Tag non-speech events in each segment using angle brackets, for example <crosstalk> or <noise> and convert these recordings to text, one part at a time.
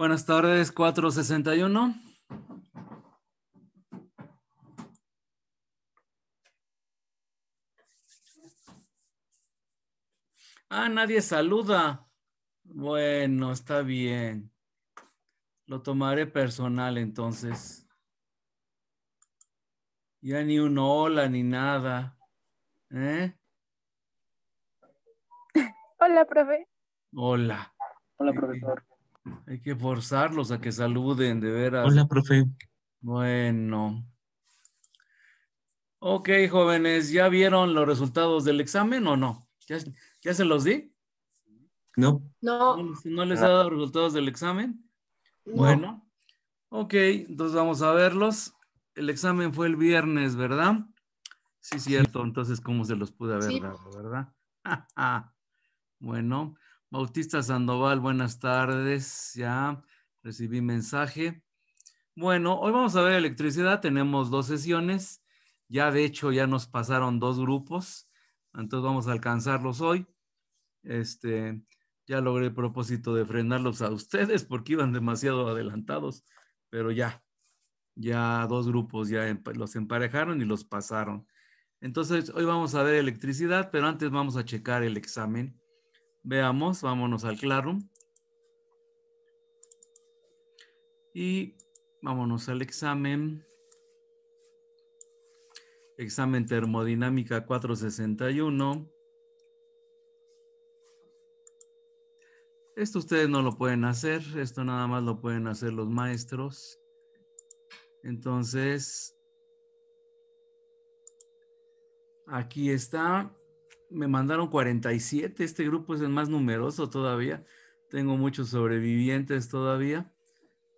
Buenas tardes, 461. Ah, nadie saluda. Bueno, está bien. Lo tomaré personal entonces. Ya ni un hola ni nada. ¿eh? Hola, profe. Hola. Hola, profesor. Hay que forzarlos a que saluden, de veras. Hola, profe. Bueno. Ok, jóvenes, ¿ya vieron los resultados del examen o no? ¿Ya, se los di? No. No. ¿No, les ha dado resultados del examen? Bueno. Ok, entonces vamos a verlos. El examen fue el viernes, ¿verdad? Sí, cierto. Entonces, ¿cómo se los pude haber dado, verdad? <laughs> bueno. Bautista Sandoval, buenas tardes. Ya recibí mensaje. Bueno, hoy vamos a ver electricidad. Tenemos dos sesiones. Ya de hecho ya nos pasaron dos grupos. Entonces vamos a alcanzarlos hoy. Este, ya logré el propósito de frenarlos a ustedes porque iban demasiado adelantados, pero ya, ya dos grupos ya los emparejaron y los pasaron. Entonces hoy vamos a ver electricidad, pero antes vamos a checar el examen Veamos, vámonos al Claro. Y vámonos al examen. Examen termodinámica 461. Esto ustedes no lo pueden hacer, esto nada más lo pueden hacer los maestros. Entonces, aquí está me mandaron 47, este grupo es el más numeroso todavía, tengo muchos sobrevivientes todavía.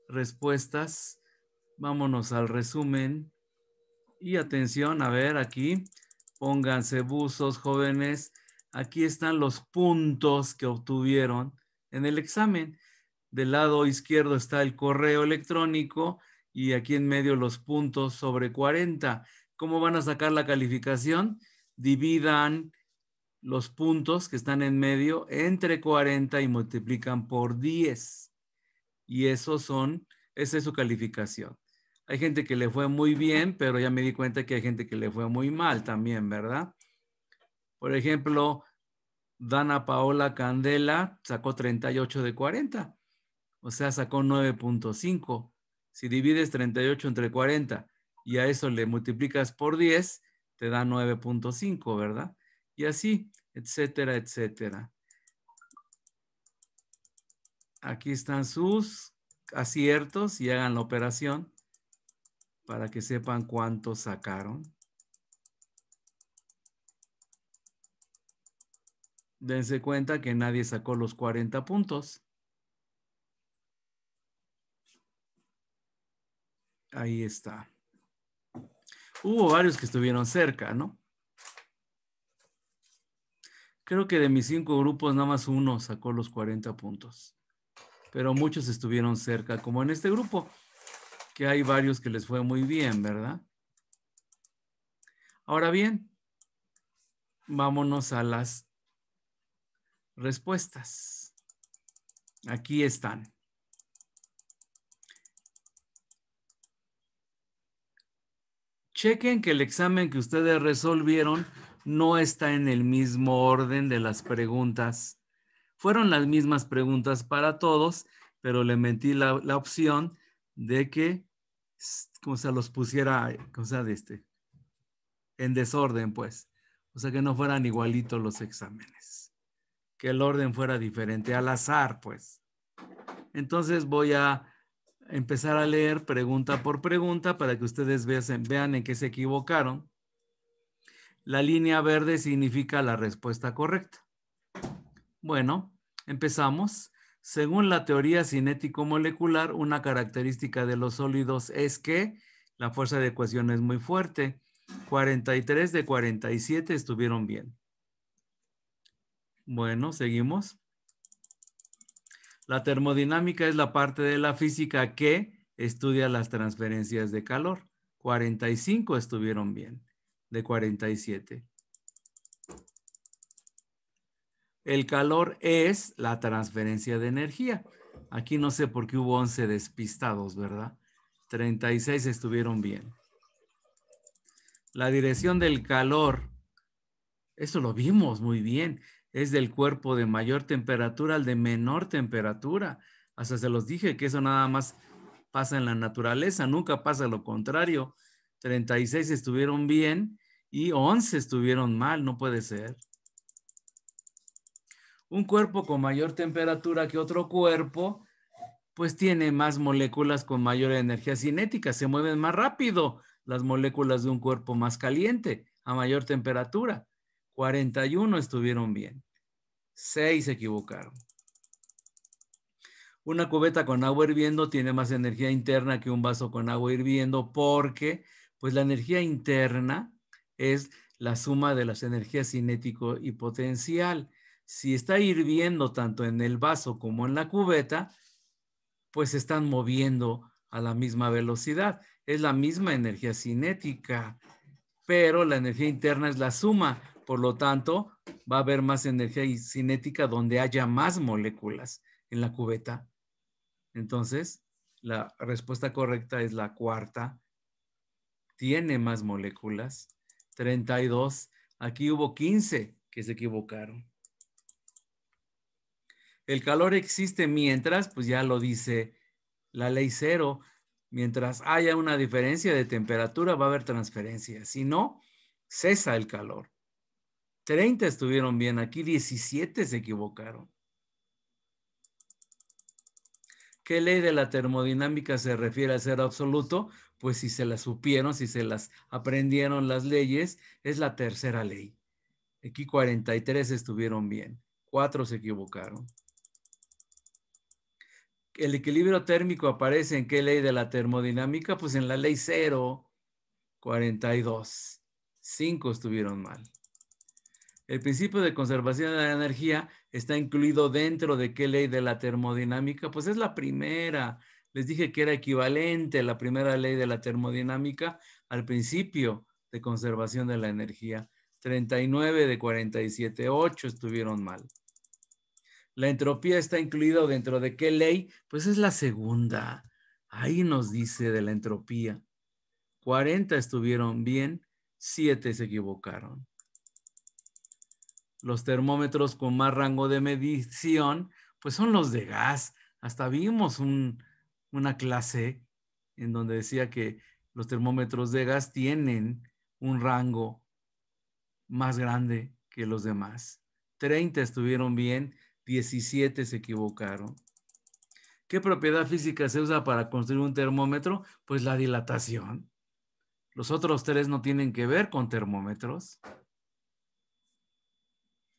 Respuestas, vámonos al resumen. Y atención, a ver aquí, pónganse buzos jóvenes, aquí están los puntos que obtuvieron en el examen. Del lado izquierdo está el correo electrónico y aquí en medio los puntos sobre 40. ¿Cómo van a sacar la calificación? Dividan los puntos que están en medio entre 40 y multiplican por 10. Y esos son, esa es su calificación. Hay gente que le fue muy bien, pero ya me di cuenta que hay gente que le fue muy mal también, ¿verdad? Por ejemplo, Dana Paola Candela sacó 38 de 40, o sea, sacó 9.5. Si divides 38 entre 40 y a eso le multiplicas por 10, te da 9.5, ¿verdad? y así, etcétera, etcétera. Aquí están sus aciertos y hagan la operación para que sepan cuánto sacaron. Dense cuenta que nadie sacó los 40 puntos. Ahí está. Hubo varios que estuvieron cerca, ¿no? Creo que de mis cinco grupos, nada más uno sacó los 40 puntos. Pero muchos estuvieron cerca, como en este grupo, que hay varios que les fue muy bien, ¿verdad? Ahora bien, vámonos a las respuestas. Aquí están. Chequen que el examen que ustedes resolvieron no está en el mismo orden de las preguntas. Fueron las mismas preguntas para todos, pero le mentí la, opción de que, como se los pusiera, o sea, de este, en desorden, pues. O sea, que no fueran igualitos los exámenes. Que el orden fuera diferente, al azar, pues. Entonces voy a empezar a leer pregunta por pregunta para que ustedes vean, vean en qué se equivocaron la línea verde significa la respuesta correcta. Bueno, empezamos. Según la teoría cinético-molecular, una característica de los sólidos es que la fuerza de ecuación es muy fuerte. 43 de 47 estuvieron bien. Bueno, seguimos. La termodinámica es la parte de la física que estudia las transferencias de calor. 45 estuvieron bien de 47. El calor es la transferencia de energía. Aquí no sé por qué hubo 11 despistados, ¿verdad? 36 estuvieron bien. La dirección del calor, eso lo vimos muy bien, es del cuerpo de mayor temperatura al de menor temperatura. Hasta se los dije que eso nada más pasa en la naturaleza, nunca pasa lo contrario. 36 estuvieron bien y 11 estuvieron mal, no puede ser. Un cuerpo con mayor temperatura que otro cuerpo, pues tiene más moléculas con mayor energía cinética, se mueven más rápido las moléculas de un cuerpo más caliente a mayor temperatura. 41 estuvieron bien, 6 se equivocaron. Una cubeta con agua hirviendo tiene más energía interna que un vaso con agua hirviendo porque pues la energía interna es la suma de las energías cinético y potencial. Si está hirviendo tanto en el vaso como en la cubeta, pues se están moviendo a la misma velocidad. Es la misma energía cinética, pero la energía interna es la suma. Por lo tanto, va a haber más energía cinética donde haya más moléculas en la cubeta. Entonces, la respuesta correcta es la cuarta. Tiene más moléculas 32. Aquí hubo 15 que se equivocaron. El calor existe mientras, pues ya lo dice la ley cero, mientras haya una diferencia de temperatura va a haber transferencia. Si no, cesa el calor. 30 estuvieron bien, aquí 17 se equivocaron. ¿Qué ley de la termodinámica se refiere al ser absoluto? pues si se las supieron, si se las aprendieron las leyes, es la tercera ley. Aquí 43 estuvieron bien, 4 se equivocaron. El equilibrio térmico aparece en qué ley de la termodinámica? Pues en la ley 0, 42. 5 estuvieron mal. El principio de conservación de la energía está incluido dentro de qué ley de la termodinámica? Pues es la primera, les dije que era equivalente la primera ley de la termodinámica al principio de conservación de la energía. 39 de 47, 8 estuvieron mal. La entropía está incluida dentro de qué ley? Pues es la segunda. Ahí nos dice de la entropía. 40 estuvieron bien, 7 se equivocaron. Los termómetros con más rango de medición, pues son los de gas. Hasta vimos un, una clase en donde decía que los termómetros de gas tienen un rango más grande que los demás. 30 estuvieron bien, 17 se equivocaron. ¿Qué propiedad física se usa para construir un termómetro? Pues la dilatación. Los otros tres no tienen que ver con termómetros.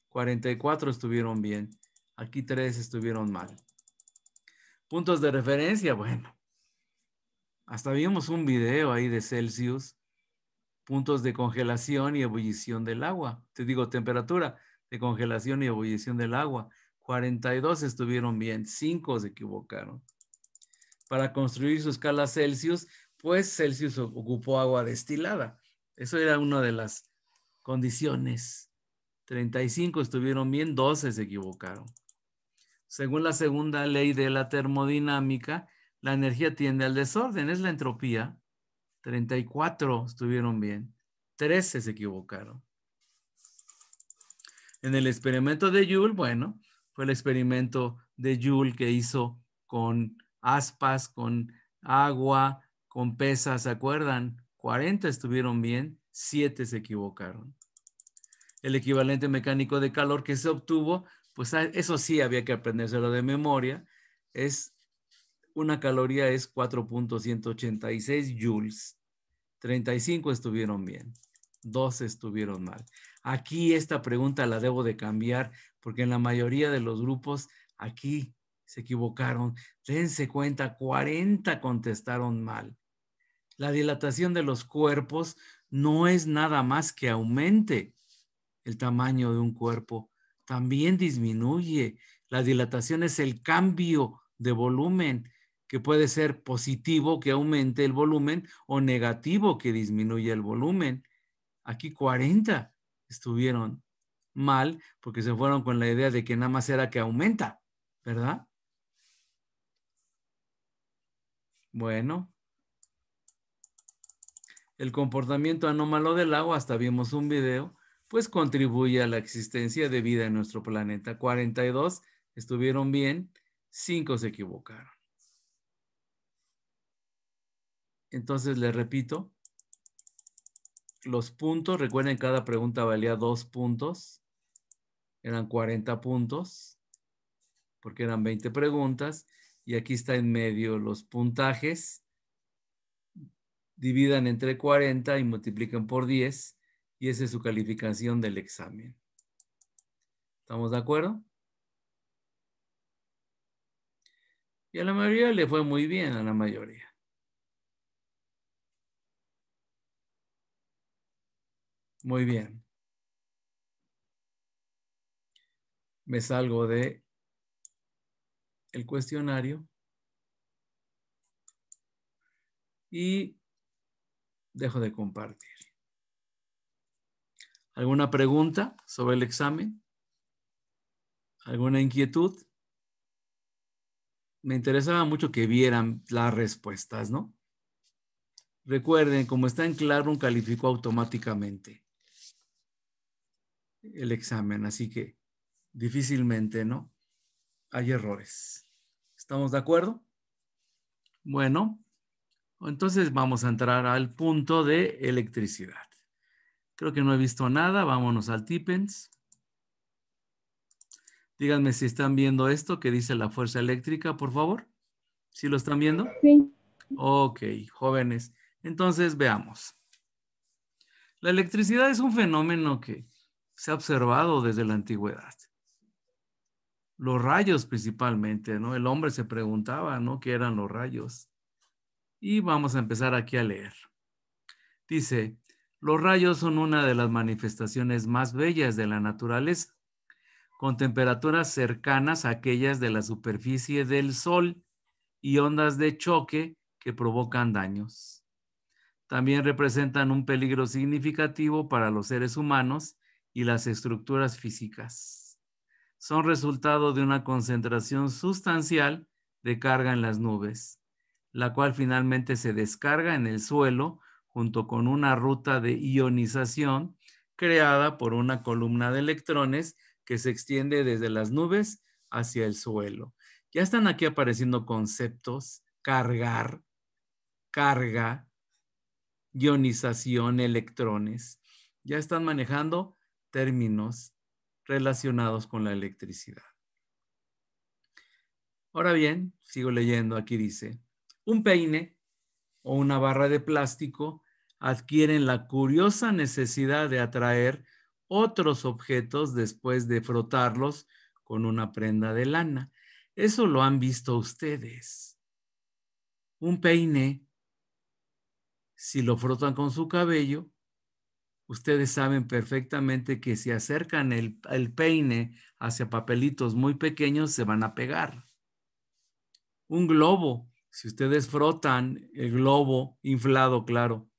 44 estuvieron bien. Aquí tres estuvieron mal. Puntos de referencia, bueno. Hasta vimos un video ahí de Celsius, puntos de congelación y ebullición del agua. Te digo, temperatura de congelación y ebullición del agua. 42 estuvieron bien, 5 se equivocaron. Para construir su escala Celsius, pues Celsius ocupó agua destilada. Eso era una de las condiciones. 35 estuvieron bien, 12 se equivocaron. Según la segunda ley de la termodinámica, la energía tiende al desorden, es la entropía. 34 estuvieron bien, 13 se equivocaron. En el experimento de Joule, bueno, fue el experimento de Joule que hizo con aspas, con agua, con pesas, ¿se acuerdan? 40 estuvieron bien, 7 se equivocaron. El equivalente mecánico de calor que se obtuvo pues ah, eso sí había que lo de memoria, es una caloría es 4.186 joules. 35 estuvieron bien, 2 estuvieron mal. Aquí esta pregunta la debo de cambiar porque en la mayoría de los grupos aquí se equivocaron. Dense cuenta, 40 contestaron mal. La dilatación de los cuerpos no es nada más que aumente el tamaño de un cuerpo también disminuye. La dilatación es el cambio de volumen, que puede ser positivo que aumente el volumen o negativo que disminuya el volumen. Aquí 40 estuvieron mal porque se fueron con la idea de que nada más era que aumenta, ¿verdad? Bueno. El comportamiento anómalo del agua, hasta vimos un video pues contribuye a la existencia de vida en nuestro planeta. 42 estuvieron bien, 5 se equivocaron. Entonces, les repito, los puntos, recuerden, cada pregunta valía 2 puntos, eran 40 puntos, porque eran 20 preguntas, y aquí está en medio los puntajes, dividan entre 40 y multiplican por 10, y esa es su calificación del examen. ¿Estamos de acuerdo? Y a la mayoría le fue muy bien, a la mayoría. Muy bien. Me salgo de el cuestionario y dejo de compartir. ¿Alguna pregunta sobre el examen? ¿Alguna inquietud? Me interesaba mucho que vieran las respuestas, ¿no? Recuerden, como está en un calificó automáticamente el examen, así que difícilmente, ¿no? Hay errores. ¿Estamos de acuerdo? Bueno, entonces vamos a entrar al punto de electricidad. Creo que no he visto nada. Vámonos al Tippens. Díganme si están viendo esto que dice la fuerza eléctrica, por favor. ¿Sí lo están viendo? Sí. Ok, jóvenes. Entonces, veamos. La electricidad es un fenómeno que se ha observado desde la antigüedad. Los rayos principalmente, ¿no? El hombre se preguntaba, ¿no? ¿Qué eran los rayos? Y vamos a empezar aquí a leer. Dice, los rayos son una de las manifestaciones más bellas de la naturaleza, con temperaturas cercanas a aquellas de la superficie del Sol y ondas de choque que provocan daños. También representan un peligro significativo para los seres humanos y las estructuras físicas. Son resultado de una concentración sustancial de carga en las nubes, la cual finalmente se descarga en el suelo junto con una ruta de ionización creada por una columna de electrones que se extiende desde las nubes hacia el suelo. Ya están aquí apareciendo conceptos, cargar, carga, ionización, electrones. Ya están manejando términos relacionados con la electricidad. Ahora bien, sigo leyendo, aquí dice, un peine o una barra de plástico adquieren la curiosa necesidad de atraer otros objetos después de frotarlos con una prenda de lana. Eso lo han visto ustedes. Un peine, si lo frotan con su cabello, ustedes saben perfectamente que si acercan el, peine hacia papelitos muy pequeños, se van a pegar. Un globo, si ustedes frotan el globo inflado, claro,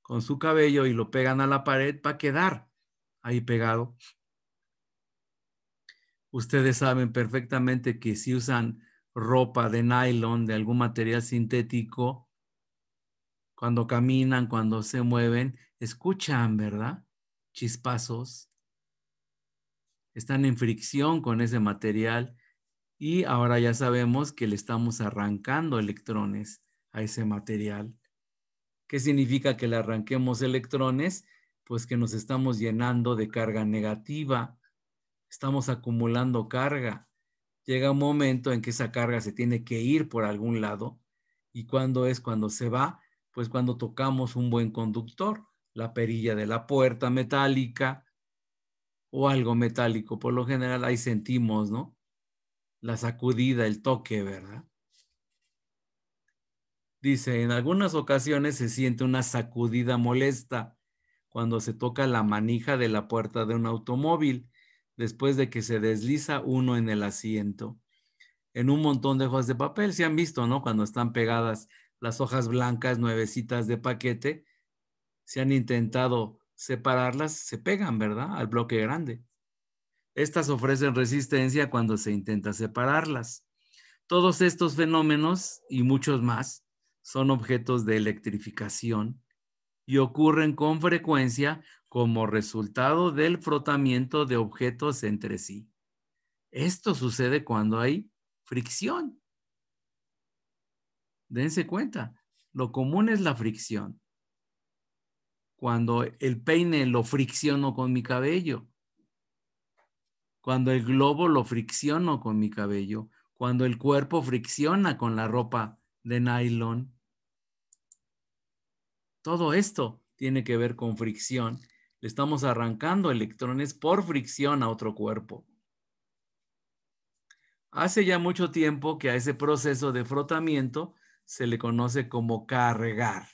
con su cabello y lo pegan a la pared, va a quedar ahí pegado. Ustedes saben perfectamente que si usan ropa de nylon, de algún material sintético, cuando caminan, cuando se mueven, escuchan, ¿verdad? Chispazos. Están en fricción con ese material y ahora ya sabemos que le estamos arrancando electrones a ese material. ¿Qué significa que le arranquemos electrones? Pues que nos estamos llenando de carga negativa, estamos acumulando carga. Llega un momento en que esa carga se tiene que ir por algún lado y cuándo es cuando se va, pues cuando tocamos un buen conductor, la perilla de la puerta metálica o algo metálico, por lo general ahí sentimos, ¿no? la sacudida, el toque, ¿verdad? Dice, en algunas ocasiones se siente una sacudida molesta cuando se toca la manija de la puerta de un automóvil después de que se desliza uno en el asiento. En un montón de hojas de papel, se han visto, ¿no? Cuando están pegadas las hojas blancas, nuevecitas de paquete, se han intentado separarlas, se pegan, ¿verdad? Al bloque grande. Estas ofrecen resistencia cuando se intenta separarlas. Todos estos fenómenos y muchos más son objetos de electrificación y ocurren con frecuencia como resultado del frotamiento de objetos entre sí. Esto sucede cuando hay fricción. Dense cuenta, lo común es la fricción. Cuando el peine lo fricciono con mi cabello, cuando el globo lo fricciono con mi cabello, cuando el cuerpo fricciona con la ropa de nylon. Todo esto tiene que ver con fricción. Le estamos arrancando electrones por fricción a otro cuerpo. Hace ya mucho tiempo que a ese proceso de frotamiento se le conoce como cargar.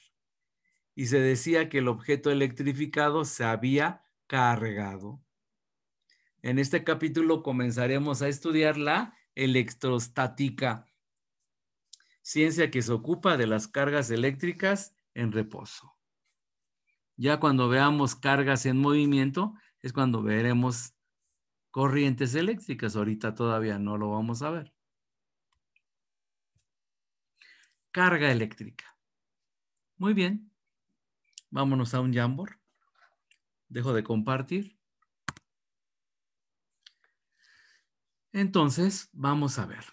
Y se decía que el objeto electrificado se había cargado. En este capítulo comenzaremos a estudiar la electrostática, ciencia que se ocupa de las cargas eléctricas en reposo. Ya cuando veamos cargas en movimiento es cuando veremos corrientes eléctricas. Ahorita todavía no lo vamos a ver. Carga eléctrica. Muy bien. Vámonos a un Jamboard. Dejo de compartir. Entonces, vamos a ver.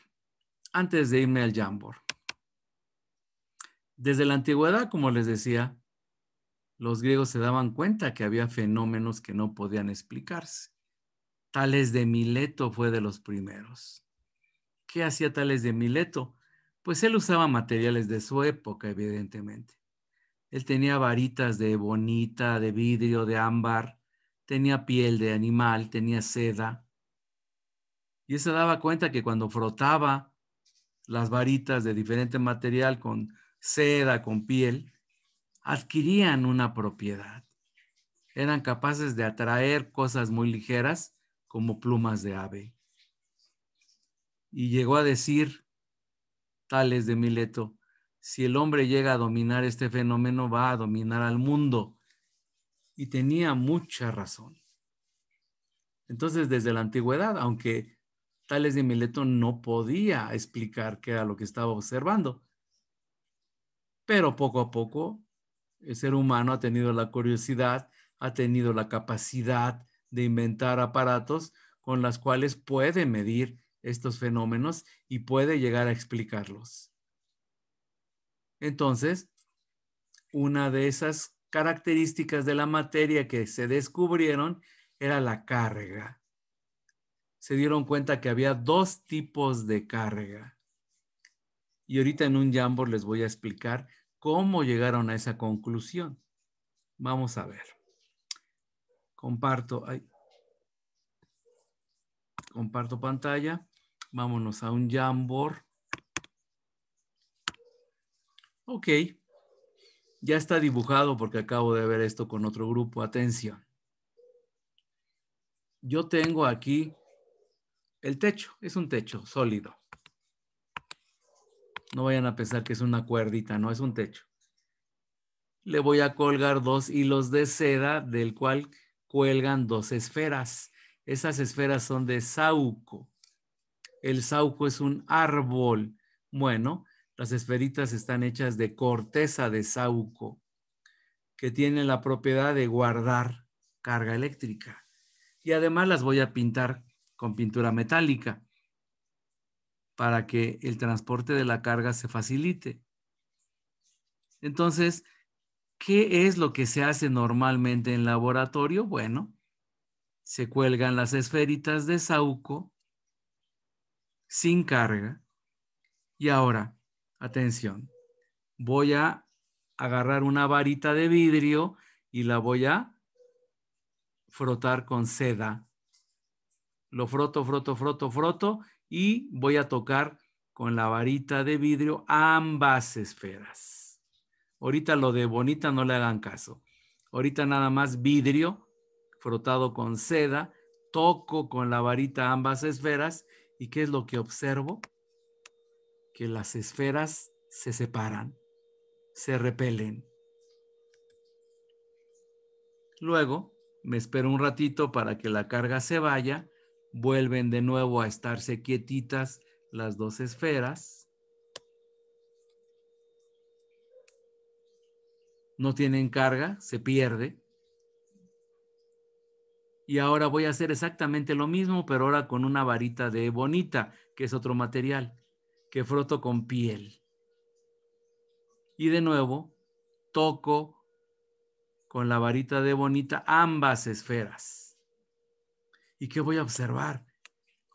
Antes de irme al Jambor. Desde la antigüedad, como les decía, los griegos se daban cuenta que había fenómenos que no podían explicarse. Tales de Mileto fue de los primeros. ¿Qué hacía Tales de Mileto? Pues él usaba materiales de su época, evidentemente. Él tenía varitas de bonita, de vidrio, de ámbar, tenía piel de animal, tenía seda, y se daba cuenta que cuando frotaba las varitas de diferente material con seda, con piel, adquirían una propiedad. Eran capaces de atraer cosas muy ligeras como plumas de ave. Y llegó a decir, Tales de Mileto, si el hombre llega a dominar este fenómeno, va a dominar al mundo. Y tenía mucha razón. Entonces, desde la antigüedad, aunque Tales de Mileto no podía explicar qué era lo que estaba observando. Pero poco a poco, el ser humano ha tenido la curiosidad, ha tenido la capacidad de inventar aparatos con las cuales puede medir estos fenómenos y puede llegar a explicarlos. Entonces, una de esas características de la materia que se descubrieron era la carga se dieron cuenta que había dos tipos de carga. Y ahorita en un Jamboard les voy a explicar cómo llegaron a esa conclusión. Vamos a ver. Comparto. comparto pantalla. Vámonos a un Jamboard. Ok. Ya está dibujado porque acabo de ver esto con otro grupo. Atención. Yo tengo aquí el techo, es un techo sólido. No vayan a pensar que es una cuerdita, no, es un techo. Le voy a colgar dos hilos de seda del cual cuelgan dos esferas. Esas esferas son de saúco El saúco es un árbol. Bueno, las esferitas están hechas de corteza de sauco, que tiene la propiedad de guardar carga eléctrica. Y además las voy a pintar con pintura metálica para que el transporte de la carga se facilite. Entonces, ¿qué es lo que se hace normalmente en laboratorio? Bueno, se cuelgan las esferitas de Sauco sin carga. Y ahora, atención, voy a agarrar una varita de vidrio y la voy a frotar con seda lo froto, froto, froto, froto y voy a tocar con la varita de vidrio ambas esferas. Ahorita lo de bonita no le hagan caso. Ahorita nada más vidrio frotado con seda, toco con la varita ambas esferas y ¿qué es lo que observo? Que las esferas se separan, se repelen. Luego me espero un ratito para que la carga se vaya Vuelven de nuevo a estarse quietitas las dos esferas. No tienen carga, se pierde. Y ahora voy a hacer exactamente lo mismo, pero ahora con una varita de bonita, que es otro material, que froto con piel. Y de nuevo, toco con la varita de bonita ambas esferas. ¿Y qué voy a observar?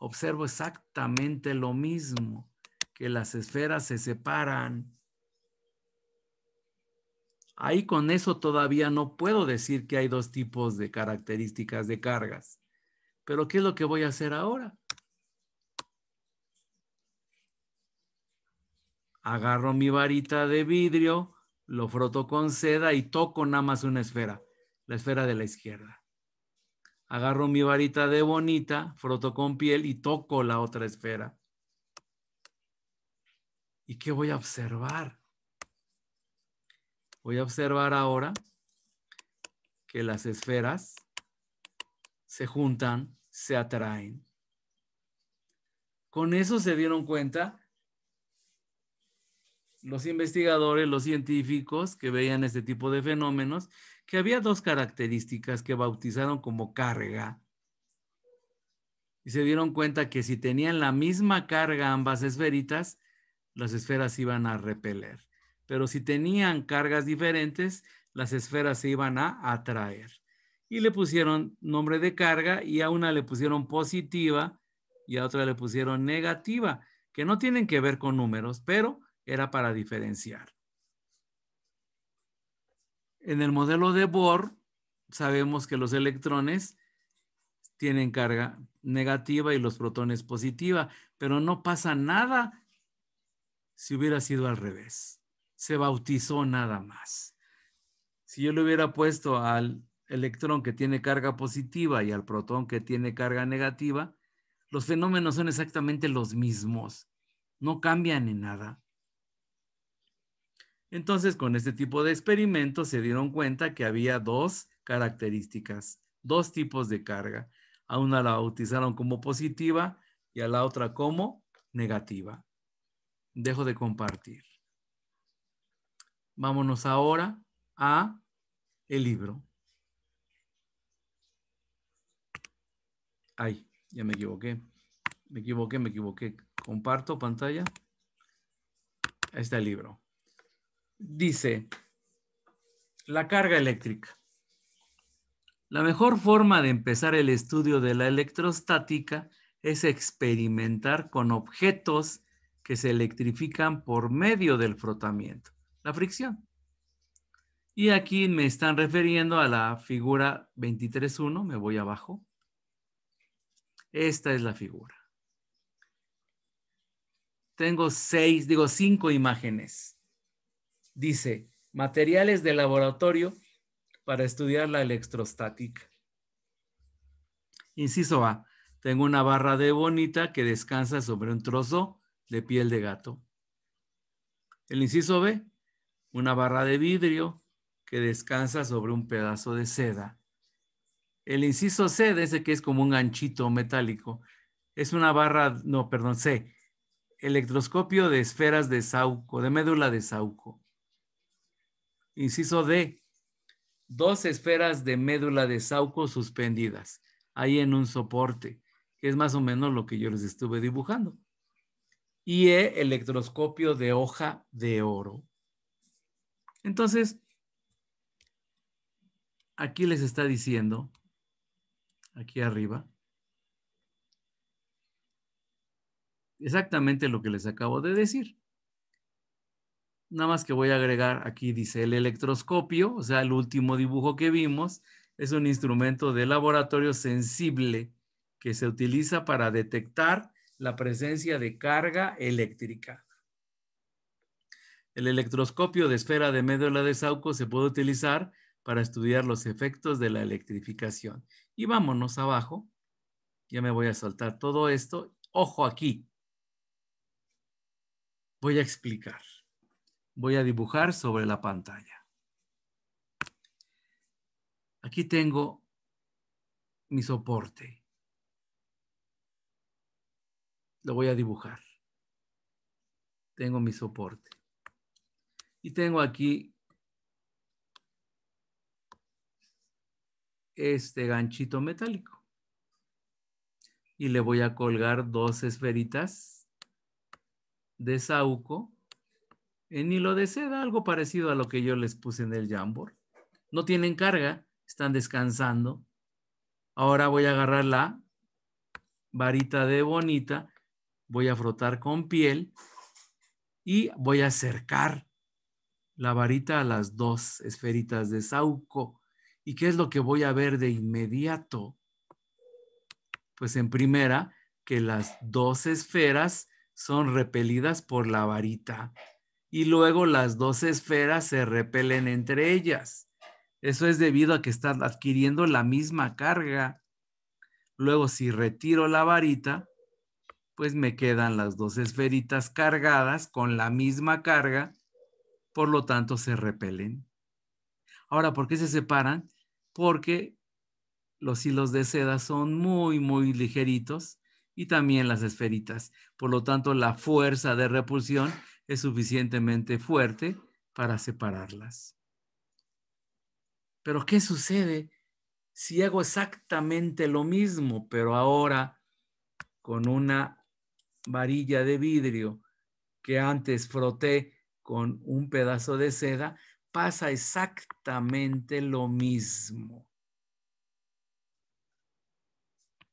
Observo exactamente lo mismo, que las esferas se separan. Ahí con eso todavía no puedo decir que hay dos tipos de características de cargas. Pero ¿qué es lo que voy a hacer ahora? Agarro mi varita de vidrio, lo froto con seda y toco nada más una esfera, la esfera de la izquierda agarro mi varita de bonita, froto con piel y toco la otra esfera. ¿Y qué voy a observar? Voy a observar ahora que las esferas se juntan, se atraen. Con eso se dieron cuenta los investigadores, los científicos que veían este tipo de fenómenos, que había dos características que bautizaron como carga. Y se dieron cuenta que si tenían la misma carga ambas esferitas, las esferas iban a repeler. Pero si tenían cargas diferentes, las esferas se iban a atraer. Y le pusieron nombre de carga y a una le pusieron positiva y a otra le pusieron negativa, que no tienen que ver con números, pero era para diferenciar. En el modelo de Bohr, sabemos que los electrones tienen carga negativa y los protones positiva, pero no pasa nada si hubiera sido al revés. Se bautizó nada más. Si yo le hubiera puesto al electrón que tiene carga positiva y al protón que tiene carga negativa, los fenómenos son exactamente los mismos, no cambian en nada. Entonces, con este tipo de experimentos se dieron cuenta que había dos características, dos tipos de carga. A una la bautizaron como positiva y a la otra como negativa. Dejo de compartir. Vámonos ahora a el libro. Ay, ya me equivoqué. Me equivoqué, me equivoqué. Comparto pantalla. Ahí está el libro dice, la carga eléctrica. La mejor forma de empezar el estudio de la electrostática es experimentar con objetos que se electrifican por medio del frotamiento, la fricción. Y aquí me están refiriendo a la figura 23.1, me voy abajo. Esta es la figura. Tengo seis, digo cinco imágenes dice, materiales de laboratorio para estudiar la electrostática. Inciso A, tengo una barra de bonita que descansa sobre un trozo de piel de gato. El inciso B, una barra de vidrio que descansa sobre un pedazo de seda. El inciso C, de ese que es como un ganchito metálico, es una barra, no, perdón, C, electroscopio de esferas de sauco, de médula de sauco. Inciso D, dos esferas de médula de sauco suspendidas, ahí en un soporte, que es más o menos lo que yo les estuve dibujando. Y E, electroscopio de hoja de oro. Entonces, aquí les está diciendo, aquí arriba, exactamente lo que les acabo de decir. Nada más que voy a agregar, aquí dice el electroscopio, o sea, el último dibujo que vimos, es un instrumento de laboratorio sensible que se utiliza para detectar la presencia de carga eléctrica. El electroscopio de esfera de médula de Sauco se puede utilizar para estudiar los efectos de la electrificación. Y vámonos abajo. Ya me voy a saltar todo esto. Ojo aquí. Voy a explicar voy a dibujar sobre la pantalla. Aquí tengo mi soporte. Lo voy a dibujar. Tengo mi soporte. Y tengo aquí este ganchito metálico. Y le voy a colgar dos esferitas de saúco en eh, hilo de seda, algo parecido a lo que yo les puse en el jambor. No tienen carga, están descansando. Ahora voy a agarrar la varita de bonita, voy a frotar con piel y voy a acercar la varita a las dos esferitas de Sauco. ¿Y qué es lo que voy a ver de inmediato? Pues en primera, que las dos esferas son repelidas por la varita y luego las dos esferas se repelen entre ellas. Eso es debido a que están adquiriendo la misma carga. Luego, si retiro la varita, pues me quedan las dos esferitas cargadas con la misma carga, por lo tanto se repelen. Ahora, ¿por qué se separan? Porque los hilos de seda son muy, muy ligeritos y también las esferitas. Por lo tanto, la fuerza de repulsión es suficientemente fuerte para separarlas. Pero ¿qué sucede si hago exactamente lo mismo, pero ahora con una varilla de vidrio que antes froté con un pedazo de seda? Pasa exactamente lo mismo.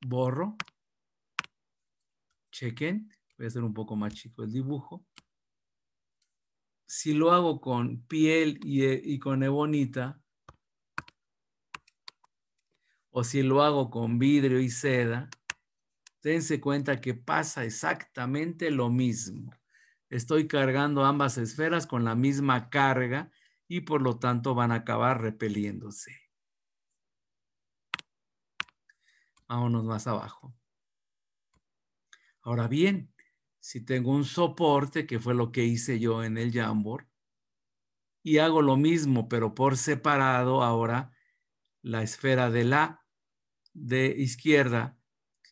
Borro. Chequen. Voy a hacer un poco más chico el dibujo si lo hago con piel eh, y, con ebonita, o si lo hago con vidrio y seda, dense cuenta que pasa exactamente lo mismo. Estoy cargando ambas esferas con la misma carga y por lo tanto van a acabar repeliéndose. Vámonos más abajo. Ahora bien, si tengo un soporte, que fue lo que hice yo en el Jamboard, y hago lo mismo, pero por separado ahora la esfera de la de izquierda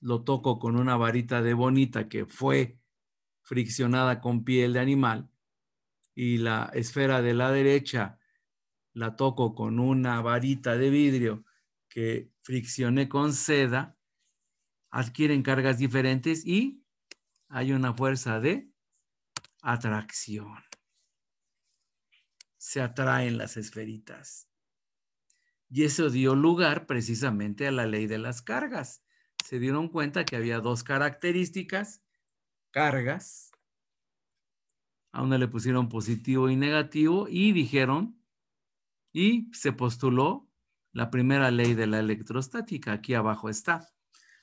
lo toco con una varita de bonita que fue friccionada con piel de animal y la esfera de la derecha la toco con una varita de vidrio que friccioné con seda, adquieren cargas diferentes y hay una fuerza de atracción. Se atraen las esferitas. Y eso dio lugar precisamente a la ley de las cargas. Se dieron cuenta que había dos características, cargas. A una le pusieron positivo y negativo y dijeron, y se postuló la primera ley de la electrostática. Aquí abajo está.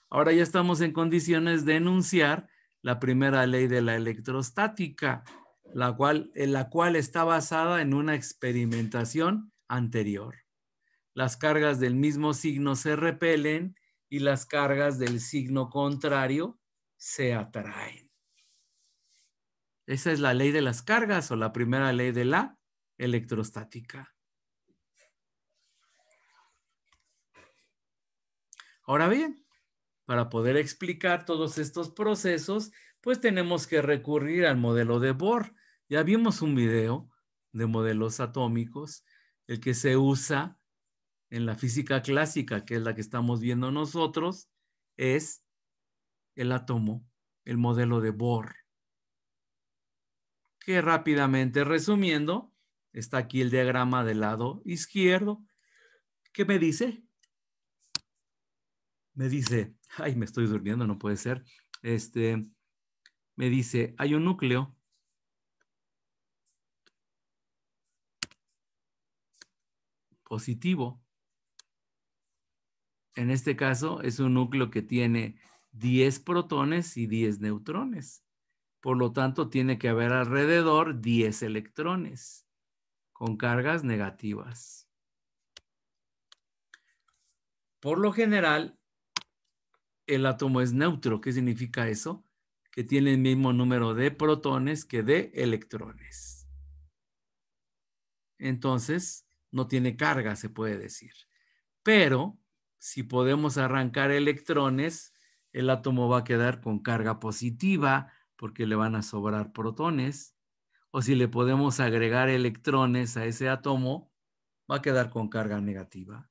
Ahora ya estamos en condiciones de enunciar la primera ley de la electrostática, la cual, en la cual está basada en una experimentación anterior. Las cargas del mismo signo se repelen y las cargas del signo contrario se atraen. Esa es la ley de las cargas o la primera ley de la electrostática. Ahora bien, para poder explicar todos estos procesos, pues tenemos que recurrir al modelo de Bohr. Ya vimos un video de modelos atómicos, el que se usa en la física clásica, que es la que estamos viendo nosotros, es el átomo, el modelo de Bohr. Que rápidamente resumiendo, está aquí el diagrama del lado izquierdo. ¿Qué me dice? Me dice ay, me estoy durmiendo, no puede ser, este, me dice, hay un núcleo. positivo. En este caso es un núcleo que tiene 10 protones y 10 neutrones. Por lo tanto, tiene que haber alrededor 10 electrones con cargas negativas. Por lo general, el átomo es neutro. ¿Qué significa eso? Que tiene el mismo número de protones que de electrones. Entonces, no tiene carga, se puede decir. Pero, si podemos arrancar electrones, el átomo va a quedar con carga positiva porque le van a sobrar protones. O si le podemos agregar electrones a ese átomo, va a quedar con carga negativa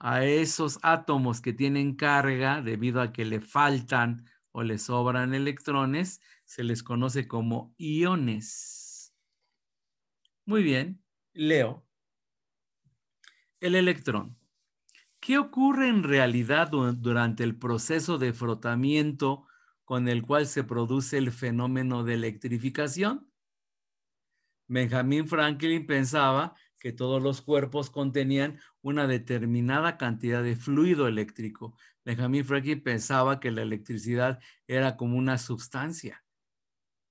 a esos átomos que tienen carga debido a que le faltan o le sobran electrones, se les conoce como iones. Muy bien, leo. El electrón. ¿Qué ocurre en realidad durante el proceso de frotamiento con el cual se produce el fenómeno de electrificación? Benjamin Franklin pensaba que todos los cuerpos contenían una determinada cantidad de fluido eléctrico. Benjamin Franklin pensaba que la electricidad era como una sustancia,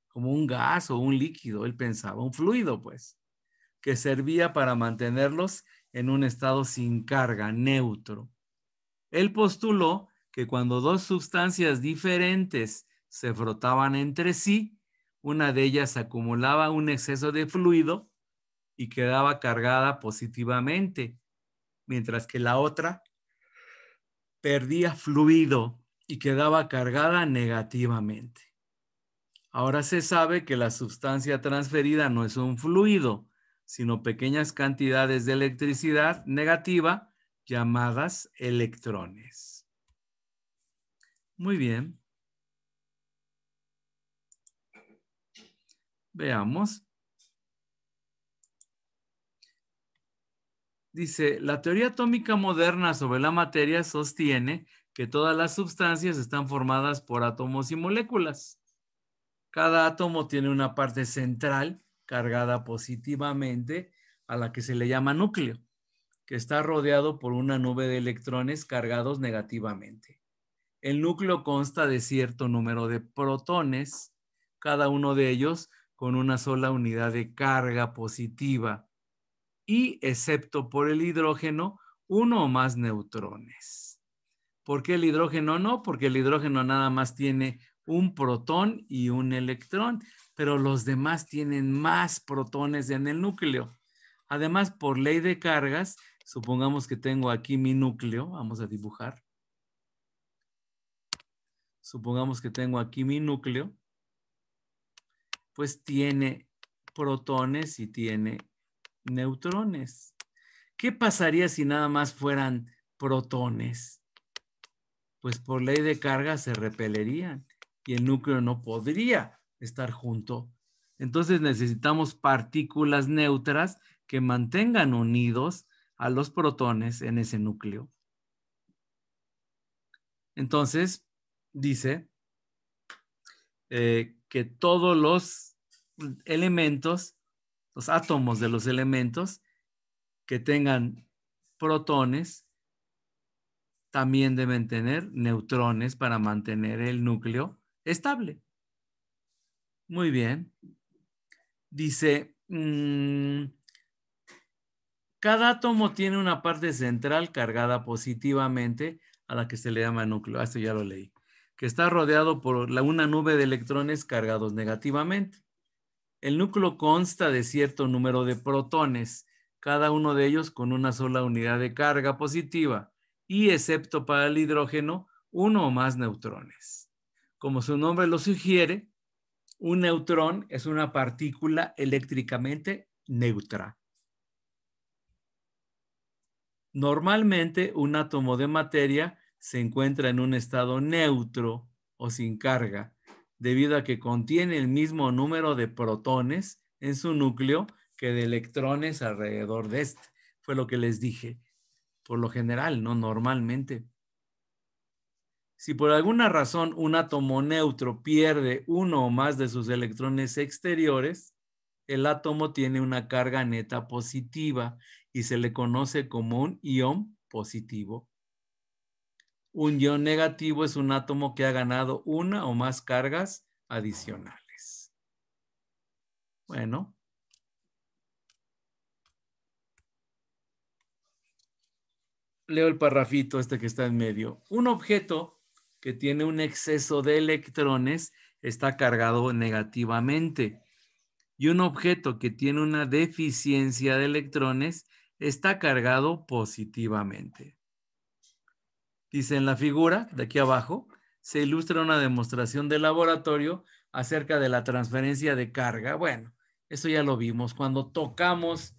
como un gas o un líquido, él pensaba, un fluido pues, que servía para mantenerlos en un estado sin carga, neutro. Él postuló que cuando dos sustancias diferentes se frotaban entre sí, una de ellas acumulaba un exceso de fluido y quedaba cargada positivamente, mientras que la otra perdía fluido y quedaba cargada negativamente. Ahora se sabe que la sustancia transferida no es un fluido, sino pequeñas cantidades de electricidad negativa llamadas electrones. Muy bien. Veamos. dice, la teoría atómica moderna sobre la materia sostiene que todas las sustancias están formadas por átomos y moléculas. Cada átomo tiene una parte central cargada positivamente a la que se le llama núcleo, que está rodeado por una nube de electrones cargados negativamente. El núcleo consta de cierto número de protones, cada uno de ellos con una sola unidad de carga positiva y, excepto por el hidrógeno, uno o más neutrones. ¿Por qué el hidrógeno no? Porque el hidrógeno nada más tiene un protón y un electrón, pero los demás tienen más protones en el núcleo. Además, por ley de cargas, supongamos que tengo aquí mi núcleo, vamos a dibujar. Supongamos que tengo aquí mi núcleo, pues tiene protones y tiene neutrones. ¿Qué pasaría si nada más fueran protones? Pues por ley de carga se repelerían y el núcleo no podría estar junto. Entonces necesitamos partículas neutras que mantengan unidos a los protones en ese núcleo. Entonces, dice eh, que todos los elementos los átomos de los elementos que tengan protones también deben tener neutrones para mantener el núcleo estable. Muy bien. Dice, mm, cada átomo tiene una parte central cargada positivamente a la que se le llama núcleo. Ah, esto ya lo leí. Que está rodeado por una nube de electrones cargados negativamente. El núcleo consta de cierto número de protones, cada uno de ellos con una sola unidad de carga positiva y, excepto para el hidrógeno, uno o más neutrones. Como su nombre lo sugiere, un neutrón es una partícula eléctricamente neutra. Normalmente un átomo de materia se encuentra en un estado neutro o sin carga debido a que contiene el mismo número de protones en su núcleo que de electrones alrededor de este. Fue lo que les dije. Por lo general, no normalmente. Si por alguna razón un átomo neutro pierde uno o más de sus electrones exteriores, el átomo tiene una carga neta positiva y se le conoce como un ión positivo un ion negativo es un átomo que ha ganado una o más cargas adicionales. Bueno. Leo el parrafito este que está en medio. Un objeto que tiene un exceso de electrones está cargado negativamente y un objeto que tiene una deficiencia de electrones está cargado positivamente. Dice, en la figura, de aquí abajo, se ilustra una demostración de laboratorio acerca de la transferencia de carga. Bueno, eso ya lo vimos. Cuando tocamos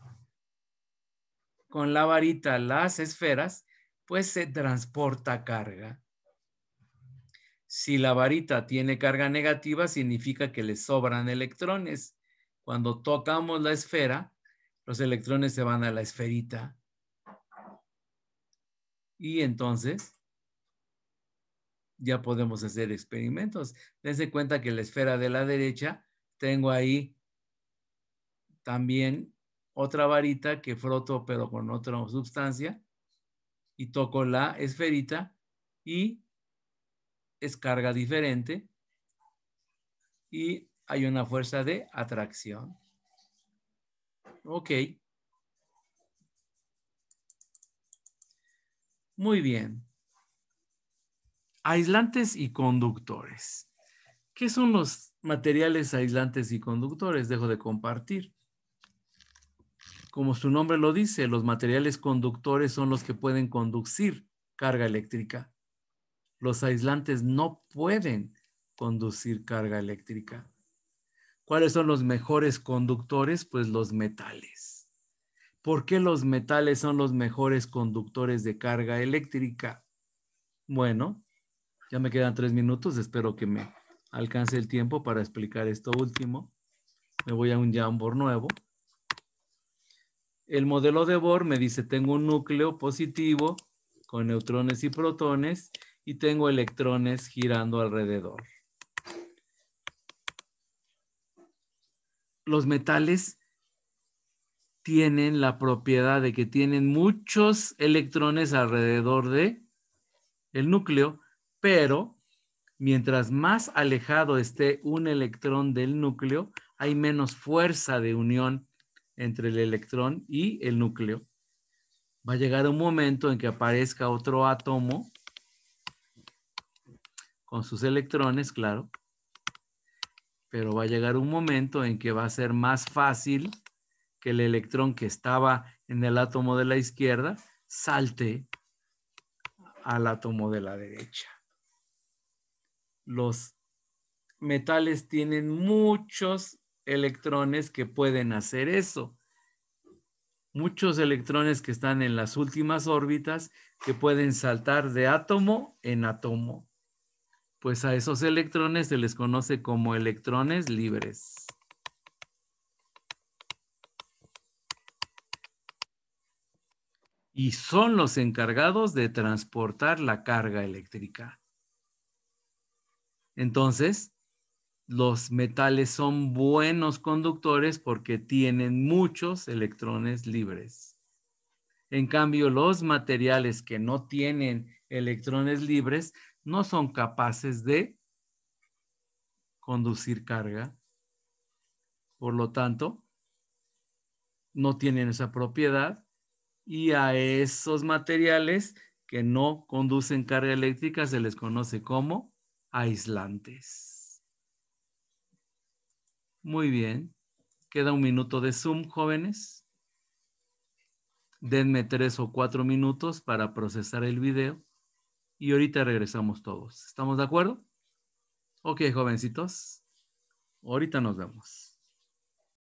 con la varita las esferas, pues se transporta carga. Si la varita tiene carga negativa, significa que le sobran electrones. Cuando tocamos la esfera, los electrones se van a la esferita. Y entonces ya podemos hacer experimentos. Dense cuenta que la esfera de la derecha, tengo ahí también otra varita que froto pero con otra sustancia y toco la esferita y es carga diferente y hay una fuerza de atracción. Ok. Muy bien. Aislantes y conductores. ¿Qué son los materiales aislantes y conductores? Dejo de compartir. Como su nombre lo dice, los materiales conductores son los que pueden conducir carga eléctrica. Los aislantes no pueden conducir carga eléctrica. ¿Cuáles son los mejores conductores? Pues los metales. ¿Por qué los metales son los mejores conductores de carga eléctrica? Bueno, ya me quedan tres minutos, espero que me alcance el tiempo para explicar esto último. Me voy a un Jamboard nuevo. El modelo de Bohr me dice, tengo un núcleo positivo con neutrones y protones y tengo electrones girando alrededor. Los metales tienen la propiedad de que tienen muchos electrones alrededor de el núcleo pero mientras más alejado esté un electrón del núcleo, hay menos fuerza de unión entre el electrón y el núcleo. Va a llegar un momento en que aparezca otro átomo con sus electrones, claro, pero va a llegar un momento en que va a ser más fácil que el electrón que estaba en el átomo de la izquierda salte al átomo de la derecha los metales tienen muchos electrones que pueden hacer eso. Muchos electrones que están en las últimas órbitas que pueden saltar de átomo en átomo. Pues a esos electrones se les conoce como electrones libres. Y son los encargados de transportar la carga eléctrica. Entonces, los metales son buenos conductores porque tienen muchos electrones libres. En cambio, los materiales que no tienen electrones libres no son capaces de conducir carga. Por lo tanto, no tienen esa propiedad y a esos materiales que no conducen carga eléctrica se les conoce como aislantes. Muy bien. Queda un minuto de Zoom, jóvenes. Denme tres o cuatro minutos para procesar el video y ahorita regresamos todos. ¿Estamos de acuerdo? Ok, jovencitos. Ahorita nos vemos.